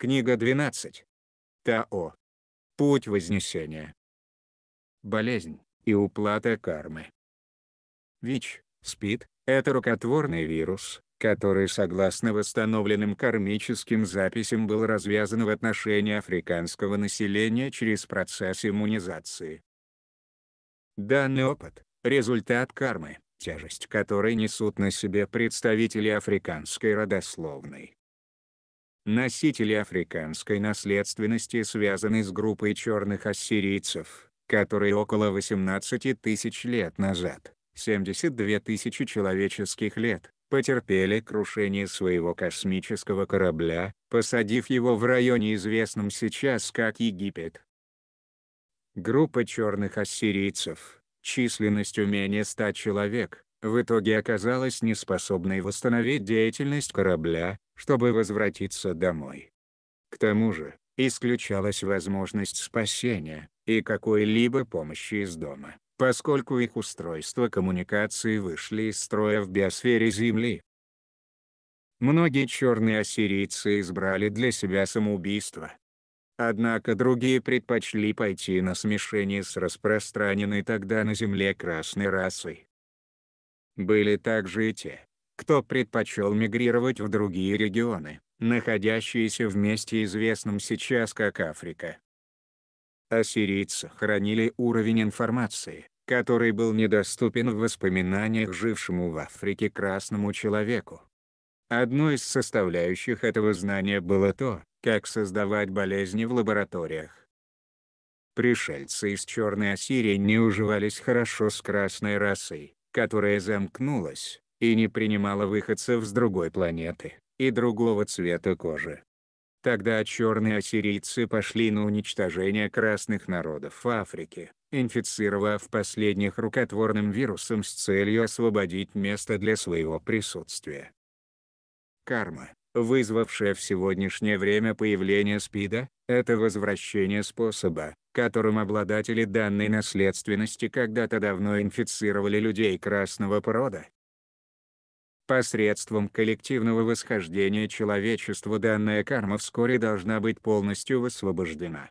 Книга 12. Тао. Путь Вознесения. Болезнь и уплата кармы. ВИЧ, СПИД – это рукотворный вирус, который согласно восстановленным кармическим записям был развязан в отношении африканского населения через процесс иммунизации. Данный опыт – результат кармы, тяжесть которой несут на себе представители африканской родословной. Носители африканской наследственности связаны с группой черных ассирийцев, которые около 18 тысяч лет назад, 72 тысячи человеческих лет, потерпели крушение своего космического корабля, посадив его в районе известном сейчас как Египет. Группа черных ассирийцев, численностью менее 100 человек, в итоге оказалась неспособной восстановить деятельность корабля, чтобы возвратиться домой. К тому же, исключалась возможность спасения и какой-либо помощи из дома, поскольку их устройства коммуникации вышли из строя в биосфере Земли. Многие черные ассирийцы избрали для себя самоубийство. Однако другие предпочли пойти на смешение с распространенной тогда на Земле красной расой. Были также и те, кто предпочел мигрировать в другие регионы, находящиеся в месте известном сейчас как Африка. Ассирийцы хранили уровень информации, который был недоступен в воспоминаниях жившему в Африке красному человеку. Одной из составляющих этого знания было то, как создавать болезни в лабораториях. Пришельцы из Черной Ассирии не уживались хорошо с красной расой, которая замкнулась, и не принимала выходцев с другой планеты и другого цвета кожи. Тогда черные ассирийцы пошли на уничтожение красных народов в Африке, инфицировав последних рукотворным вирусом с целью освободить место для своего присутствия. Карма, вызвавшая в сегодняшнее время появление СПИДа, это возвращение способа, которым обладатели данной наследственности когда-то давно инфицировали людей красного порода, Посредством коллективного восхождения человечества данная карма вскоре должна быть полностью высвобождена.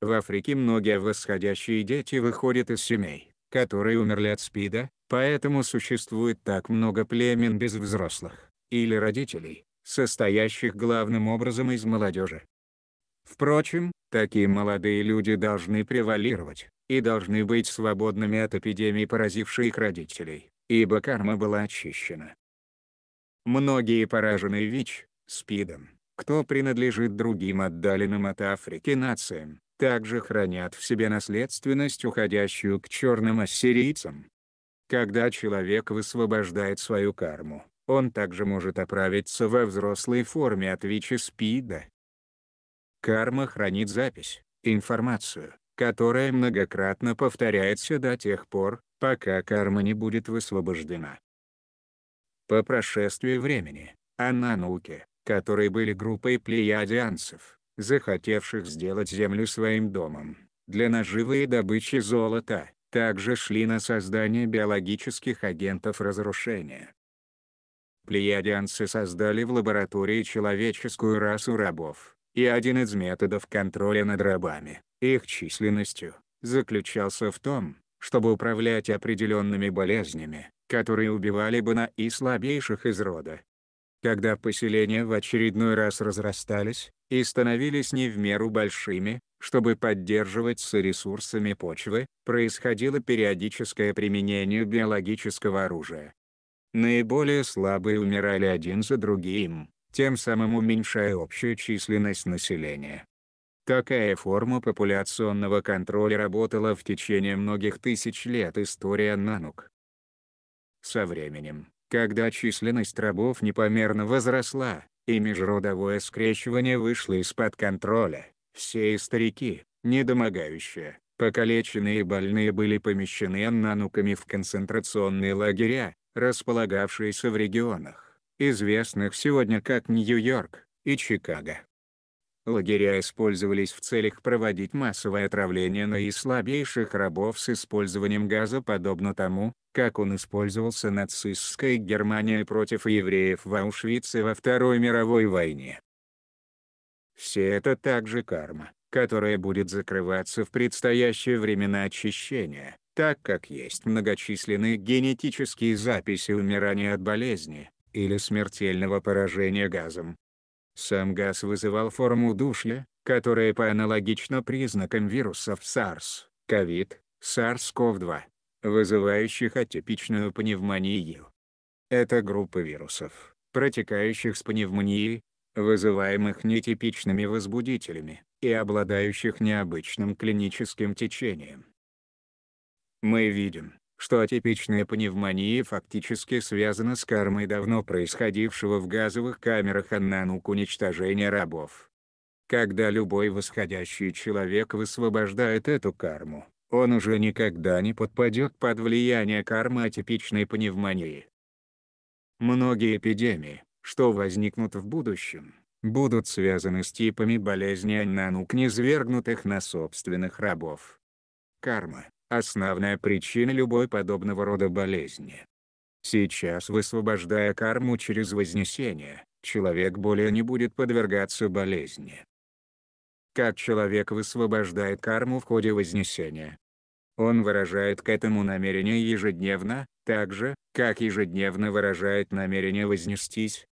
В Африке многие восходящие дети выходят из семей, которые умерли от СПИДа, поэтому существует так много племен без взрослых, или родителей, состоящих главным образом из молодежи. Впрочем, такие молодые люди должны превалировать, и должны быть свободными от эпидемий поразивших родителей ибо карма была очищена. Многие пораженные ВИЧ, СПИДом, кто принадлежит другим отдаленным от Африки нациям, также хранят в себе наследственность уходящую к черным ассирийцам. Когда человек высвобождает свою карму, он также может оправиться во взрослой форме от ВИЧ и СПИДа. Карма хранит запись, информацию, которая многократно повторяется до тех пор, пока карма не будет высвобождена. По прошествии времени, анануки, которые были группой плеядианцев, захотевших сделать землю своим домом, для наживы и добычи золота, также шли на создание биологических агентов разрушения. Плеядианцы создали в лаборатории человеческую расу рабов, и один из методов контроля над рабами, их численностью, заключался в том, чтобы управлять определенными болезнями, которые убивали бы на и слабейших из рода. Когда поселения в очередной раз разрастались и становились не в меру большими, чтобы поддерживать с ресурсами почвы, происходило периодическое применение биологического оружия. Наиболее слабые умирали один за другим, тем самым уменьшая общую численность населения. Такая форма популяционного контроля работала в течение многих тысяч лет история нанук. Со временем, когда численность рабов непомерно возросла, и межродовое скрещивание вышло из-под контроля, все старики, недомогающие, покалеченные и больные были помещены нануками в концентрационные лагеря, располагавшиеся в регионах, известных сегодня как Нью-Йорк и Чикаго. Лагеря использовались в целях проводить массовое отравление наислабейших рабов с использованием газа подобно тому, как он использовался нацистской Германией против евреев в Аушвице во Второй мировой войне. Все это также карма, которая будет закрываться в предстоящие времена очищения, так как есть многочисленные генетические записи умирания от болезни, или смертельного поражения газом, сам газ вызывал форму душля, которая по аналогично признакам вирусов SARS, COVID, SARS-CoV-2, вызывающих атипичную пневмонию. Это группа вирусов, протекающих с пневмонией, вызываемых нетипичными возбудителями и обладающих необычным клиническим течением. Мы видим, что атипичная пневмония фактически связана с кармой давно происходившего в газовых камерах Аннанук уничтожения рабов. Когда любой восходящий человек высвобождает эту карму, он уже никогда не подпадет под влияние кармы атипичной пневмонии. Многие эпидемии, что возникнут в будущем, будут связаны с типами болезней аннанук низвергнутых на собственных рабов. Карма основная причина любой подобного рода болезни. Сейчас высвобождая карму через вознесение, человек более не будет подвергаться болезни. Как человек высвобождает карму в ходе вознесения? Он выражает к этому намерение ежедневно, так же, как ежедневно выражает намерение вознестись,